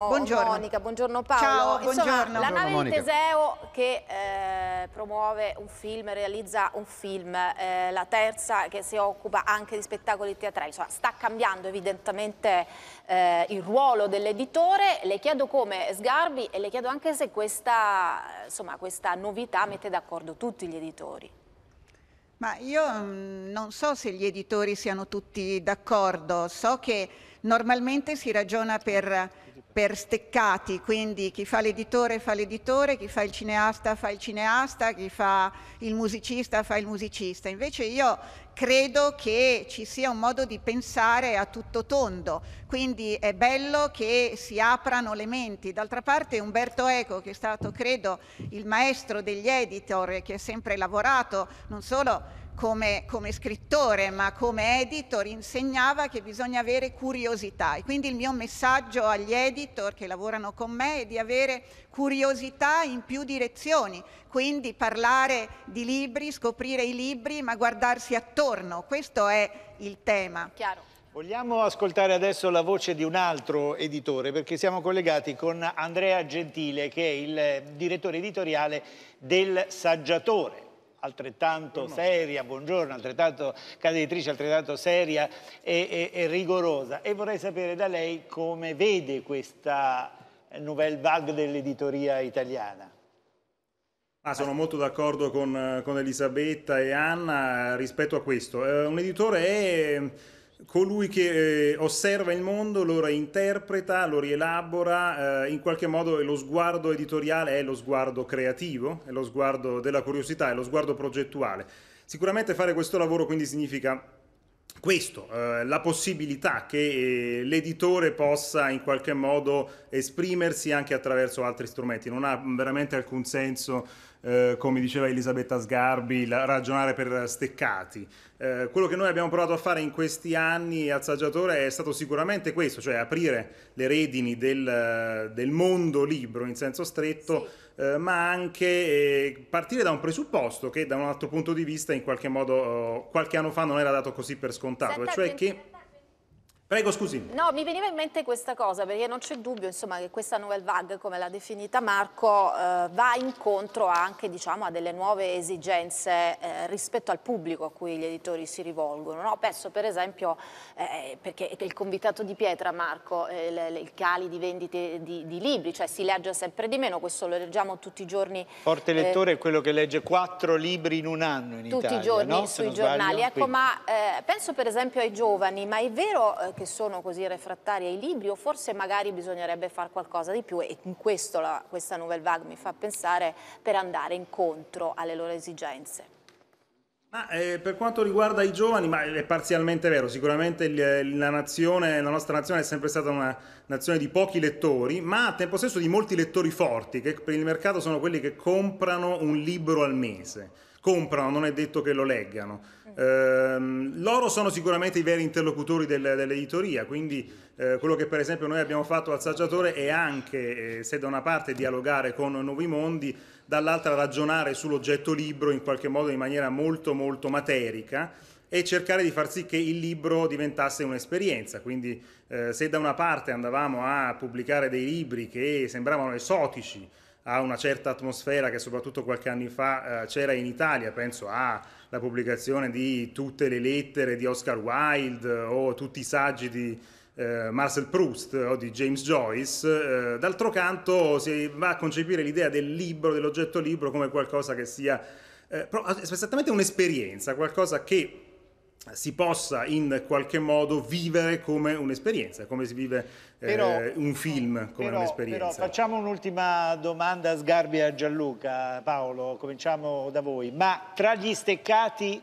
Oh, buongiorno. Monica, buongiorno Paolo. Ciao, Insomma, buongiorno. La nave buongiorno, di Teseo che eh, promuove un film, realizza un film, eh, la terza che si occupa anche di spettacoli teatrali, Insomma, sta cambiando evidentemente eh, il ruolo dell'editore. Le chiedo come Sgarbi e le chiedo anche se questa, insomma, questa novità mette d'accordo tutti gli editori. Ma io mm, non so se gli editori siano tutti d'accordo, so che normalmente si ragiona per per steccati, quindi chi fa l'editore fa l'editore, chi fa il cineasta fa il cineasta, chi fa il musicista fa il musicista. Invece io credo che ci sia un modo di pensare a tutto tondo, quindi è bello che si aprano le menti. D'altra parte Umberto Eco, che è stato credo il maestro degli editor, che ha sempre lavorato non solo come, come, scrittore ma come editor insegnava che bisogna avere curiosità e quindi il mio messaggio agli editor che lavorano con me è di avere curiosità in più direzioni, quindi parlare di libri, scoprire i libri ma guardarsi attorno, questo è il tema. Chiaro. Vogliamo ascoltare adesso la voce di un altro editore perché siamo collegati con Andrea Gentile che è il direttore editoriale del Saggiatore altrettanto buongiorno. seria, buongiorno, altrettanto casa editrice, altrettanto seria e, e, e rigorosa. E vorrei sapere da lei come vede questa nouvelle vague dell'editoria italiana. Ah, sono molto d'accordo con, con, Elisabetta e Anna rispetto a questo. Eh, un editore è colui che eh, osserva il mondo, lo reinterpreta, lo rielabora, eh, in qualche modo lo sguardo editoriale è lo sguardo creativo, è lo sguardo della curiosità, è lo sguardo progettuale. Sicuramente fare questo lavoro quindi significa questo, eh, la possibilità che eh, l'editore possa in qualche modo esprimersi anche attraverso altri strumenti, non ha veramente alcun senso eh, come diceva Elisabetta Sgarbi, la, ragionare per steccati. Eh, quello che noi abbiamo provato a fare in questi anni al Saggiatore è stato sicuramente questo, cioè aprire le redini del, del mondo libro in senso stretto, sì. eh, ma anche eh, partire da un presupposto che da un altro punto di vista in qualche modo oh, qualche anno fa non era dato così per scontato, cioè che Prego, scusi. No, mi veniva in mente questa cosa, perché non c'è dubbio insomma, che questa nouvelle vague, come l'ha definita Marco, eh, va incontro anche diciamo, a delle nuove esigenze eh, rispetto al pubblico a cui gli editori si rivolgono. No? Penso per esempio, eh, perché il convitato di pietra Marco, il cali di vendite di, di, libri, cioè si legge sempre di meno, questo lo leggiamo tutti i giorni. Forte eh, lettore è quello che legge quattro libri in un anno in tutti Italia. Tutti i giorni no? sui giornali, sbaglio, ecco, quindi. ma eh, penso per esempio ai giovani, ma è vero eh, che sono così refrattari ai libri o forse magari bisognerebbe fare qualcosa di più e in questo la, questa Nouvelle Vague mi fa pensare per andare incontro alle loro esigenze. Ma, eh, per quanto riguarda i giovani, è parzialmente vero, sicuramente la, nazione, la nostra nazione è sempre stata una nazione di pochi lettori, ma a tempo stesso di molti lettori forti, che per il mercato sono quelli che comprano un libro al mese comprano, non è detto che lo leggano. Eh, loro sono sicuramente i veri interlocutori del, dell'editoria, quindi eh, quello che per esempio noi abbiamo fatto al saggiatore è anche, eh, se da una parte dialogare con nuovi mondi, dall'altra ragionare sull'oggetto libro in qualche modo in maniera molto molto materica e cercare di far sì che il libro diventasse un'esperienza, quindi eh, se da una parte andavamo a pubblicare dei libri che sembravano esotici, ha una certa atmosfera che soprattutto qualche anno fa eh, c'era in Italia, penso alla pubblicazione di tutte le lettere di Oscar Wilde eh, o tutti i saggi di eh, Marcel Proust eh, o di James Joyce, eh, d'altro canto si va a concepire l'idea del libro, dell'oggetto libro come qualcosa che sia eh, esattamente un'esperienza, qualcosa che si possa in qualche modo vivere come un'esperienza, come si vive eh, però, eh, un film come un'esperienza. facciamo un'ultima domanda a Sgarbi e a Gianluca. Paolo, cominciamo da voi. Ma tra gli steccati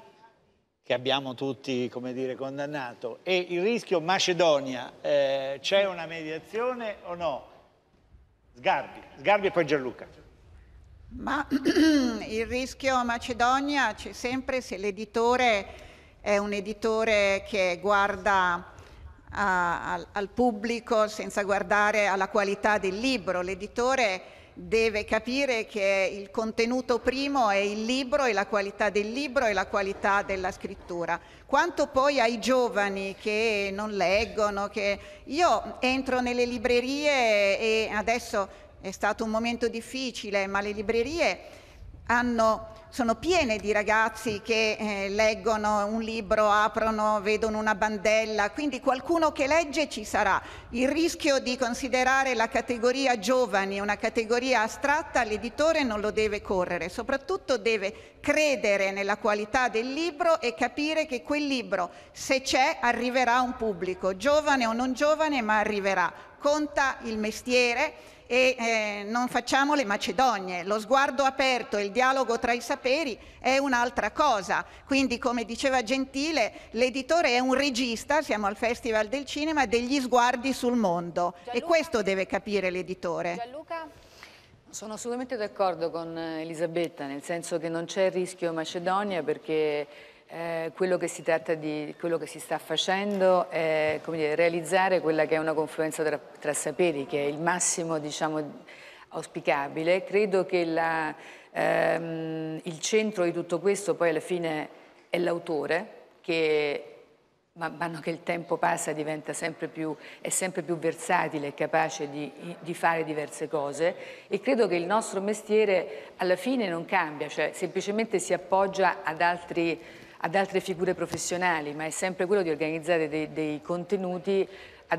che abbiamo tutti, come dire, condannato e il rischio Macedonia, eh, c'è una mediazione o no? Sgarbi, Sgarbi e poi Gianluca. Ma il rischio Macedonia c'è sempre se l'editore è un editore che guarda a, eh, al, al pubblico senza guardare alla qualità del libro. L'editore deve capire che il contenuto primo è il libro e la qualità del libro e la qualità della scrittura. Quanto poi ai giovani che non leggono, che io entro nelle librerie e adesso è stato un momento difficile, ma le librerie hanno, sono piene di ragazzi che eh, leggono un libro, aprono, vedono una bandella, quindi qualcuno che legge ci sarà. Il rischio di considerare la categoria giovani una categoria astratta l'editore non lo deve correre, soprattutto deve credere nella qualità del libro e capire che quel libro, se c'è, arriverà a un pubblico, giovane o non giovane, ma arriverà. Conta il mestiere e eh, non facciamo le macedonie. Lo sguardo aperto e il dialogo tra i saperi è un'altra cosa. Quindi, come diceva Gentile, l'editore è un regista, siamo al Festival del Cinema, degli sguardi sul mondo. Gianluca, e questo deve capire l'editore. Gianluca? Sono assolutamente d'accordo con eh, Elisabetta, nel senso che non c'è il rischio Macedonia perché eh, quello, che si tratta di, quello, che si sta facendo è dire, realizzare quella che è una confluenza tra, tra saperi, che è il massimo diciamo, auspicabile. Credo che la, ehm, il centro di tutto questo poi alla fine è l'autore, che man mano che il tempo passa sempre più, è sempre più versatile, e capace di, di, fare diverse cose e credo che il nostro mestiere alla fine non cambia, cioè semplicemente si appoggia ad altri ad altre figure professionali, ma è sempre quello di organizzare dei, dei contenuti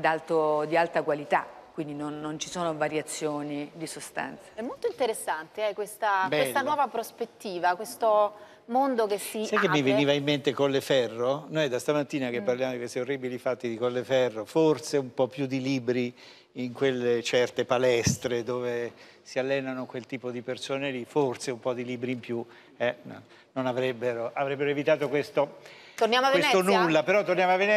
alto, di alta qualità quindi non, non, ci sono variazioni di sostanza. È molto interessante eh, questa, questa, nuova prospettiva, questo mondo che si Sai apre. che mi veniva in mente Colleferro? Noi da stamattina che mm. parliamo di questi orribili fatti di Colleferro, forse un po' più di libri in quelle certe palestre dove si allenano quel tipo di persone lì, forse un po' di libri in più eh, no, avrebbero, avrebbero, evitato questo, questo nulla, però torniamo a Venezia.